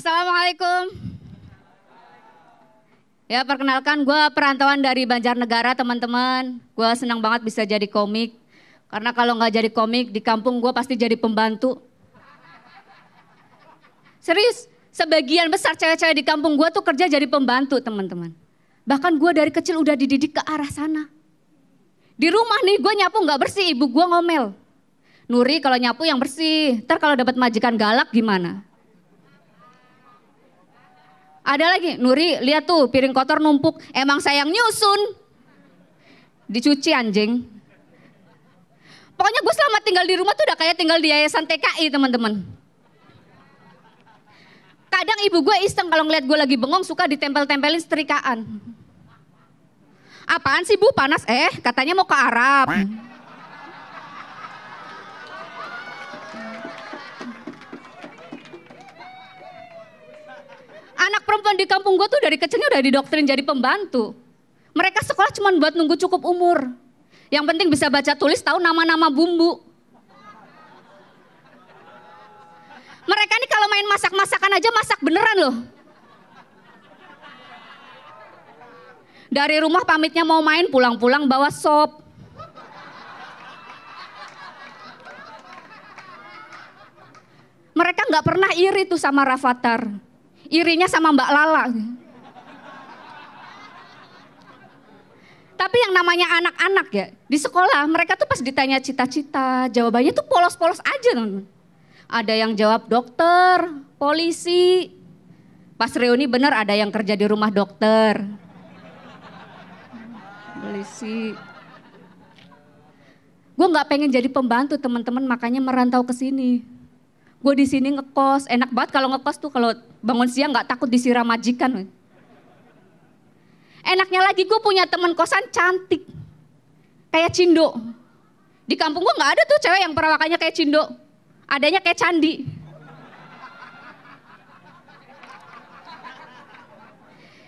Assalamualaikum. Ya perkenalkan gue perantauan dari Banjarnegara teman-teman. Gue senang banget bisa jadi komik. Karena kalau nggak jadi komik di kampung gue pasti jadi pembantu. Serius, sebagian besar cewek-cewek di kampung gue tuh kerja jadi pembantu teman-teman. Bahkan gue dari kecil udah dididik ke arah sana. Di rumah nih gue nyapu nggak bersih, ibu gue ngomel. Nuri kalau nyapu yang bersih, ntar kalau dapat majikan galak gimana? Ada lagi, Nuri lihat tuh piring kotor numpuk, emang sayang nyusun. Dicuci anjing. Pokoknya gue selama tinggal di rumah tuh udah kayak tinggal di yayasan TKI teman-teman. Kadang ibu gue iseng kalau ngeliat gue lagi bengong suka ditempel-tempelin setrikaan. Apaan sih bu panas? Eh katanya mau ke Arab. perempuan di kampung gue tuh dari kecilnya udah didoktrin jadi pembantu. Mereka sekolah cuma buat nunggu cukup umur. Yang penting bisa baca tulis tahu nama-nama bumbu. Mereka ini kalau main masak-masakan aja masak beneran loh. Dari rumah pamitnya mau main pulang-pulang bawa sop. Mereka nggak pernah iri tuh sama Rafathar irinya sama Mbak Lala. Tapi yang namanya anak-anak ya, di sekolah mereka tuh pas ditanya cita-cita, jawabannya tuh polos-polos aja. Teman. Ada yang jawab dokter, polisi. Pas reuni bener ada yang kerja di rumah dokter. Polisi. Gue gak pengen jadi pembantu teman-teman, makanya merantau ke sini gue di sini ngekos, enak banget kalau ngekos tuh kalau bangun siang nggak takut disiram majikan. Enaknya lagi gue punya teman kosan cantik, kayak cindo. Di kampung gue nggak ada tuh cewek yang perawakannya kayak cindo, adanya kayak candi.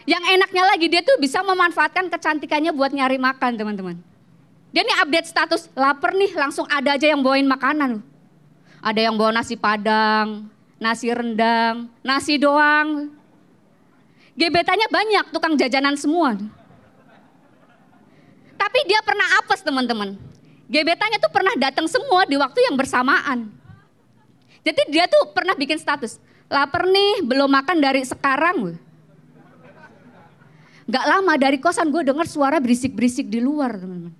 Yang enaknya lagi dia tuh bisa memanfaatkan kecantikannya buat nyari makan teman-teman. Dia nih update status, lapar nih langsung ada aja yang bawain makanan loh. Ada yang bawa nasi padang, nasi rendang, nasi doang. Gebetannya banyak, tukang jajanan semua. Tapi dia pernah apes teman-teman. Gebetannya tuh pernah datang semua di waktu yang bersamaan. Jadi dia tuh pernah bikin status, lapar nih, belum makan dari sekarang. Gak lama dari kosan gue dengar suara berisik-berisik di luar teman-teman.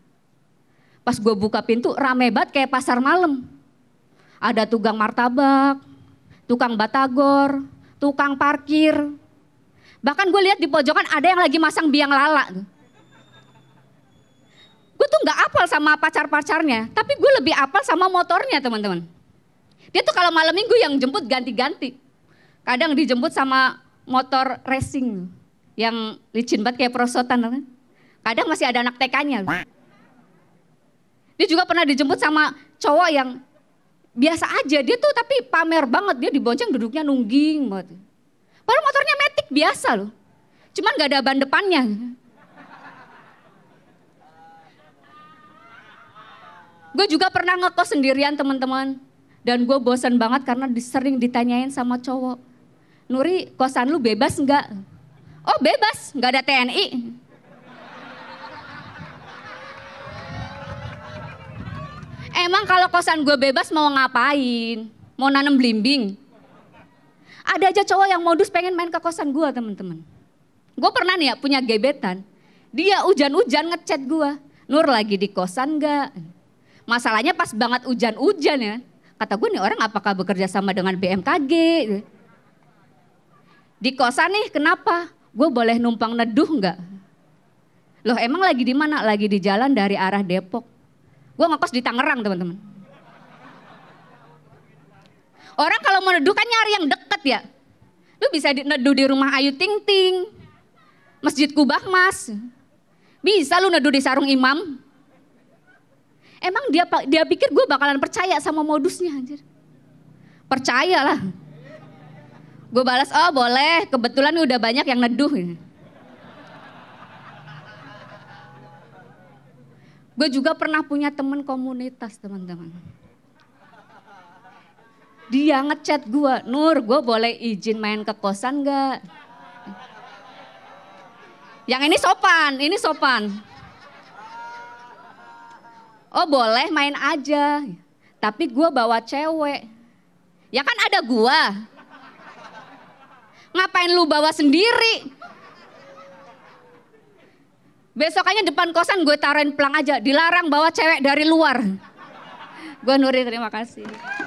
Pas gue buka pintu rame banget kayak pasar malam. Ada tukang martabak, tukang batagor, tukang parkir. Bahkan gue lihat di pojokan ada yang lagi masang biang lala. Gue tuh gak apal sama pacar-pacarnya, tapi gue lebih apal sama motornya teman-teman. Dia tuh kalau malam minggu yang jemput ganti-ganti. Kadang dijemput sama motor racing yang licin banget kayak perosotan Kadang masih ada anak TK-nya. Dia juga pernah dijemput sama cowok yang biasa aja dia tuh tapi pamer banget dia dibonceng duduknya nungging banget. Padahal motornya metik biasa loh. Cuman gak ada ban depannya. Gue juga pernah ngekos sendirian teman-teman. Dan gue bosan banget karena sering ditanyain sama cowok. Nuri, kosan lu bebas nggak? Oh bebas, nggak ada TNI. Emang kalau kosan gue bebas mau ngapain? Mau nanam belimbing? Ada aja cowok yang modus pengen main ke kosan gue teman-teman. Gue pernah nih ya punya gebetan. Dia hujan-hujan ngechat gue. Nur lagi di kosan gak? Masalahnya pas banget hujan-hujan ya. Kata gue nih orang apakah bekerja sama dengan BMKG? Di kosan nih kenapa? Gue boleh numpang neduh gak? Loh emang lagi di mana? Lagi di jalan dari arah Depok. Gue ngekos di Tangerang teman-teman. Orang kalau mau neduh kan nyari yang deket ya. Lu bisa neduh di rumah Ayu Ting Ting. Masjid Kubah Mas. Bisa lu neduh di sarung imam. Emang dia dia pikir gue bakalan percaya sama modusnya anjir. Percayalah. Gue balas, oh boleh, kebetulan udah banyak yang neduh. Gue juga pernah punya temen komunitas teman-teman. Dia ngechat gue, Nur gue boleh izin main ke kosan gak? Yang ini sopan, ini sopan. Oh boleh main aja, tapi gue bawa cewek. Ya kan ada gue. Ngapain lu bawa sendiri? Besok Besokannya depan kosan gue taruhin pelang aja, dilarang bawa cewek dari luar. Gue Nuri, terima kasih.